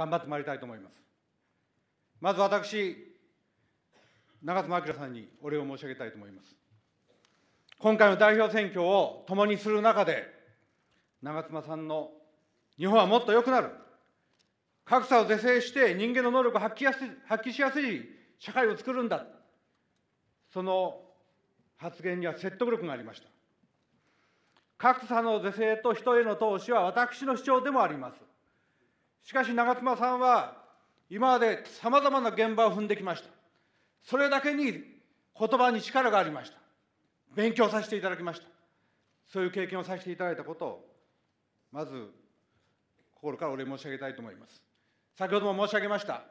頑張ってまいりたいと思います。まず私、長妻昭さんにお礼を申し上げたいと思います。今回の代表選挙を共にする中で、長妻さんの日本はもっと良くなる、格差を是正して人間の能力を発揮やす発揮しやすい社会を作るんだ、その発言には説得力がありました。格差の是正と人への投資は私の主張でもあります。しかし長妻さんは、今までさまざまな現場を踏んできました。それだけに言葉に力がありました。勉強させていただきました。そういう経験をさせていただいたことを、まず心からお礼申し上げたいと思います。先ほども申し上げました。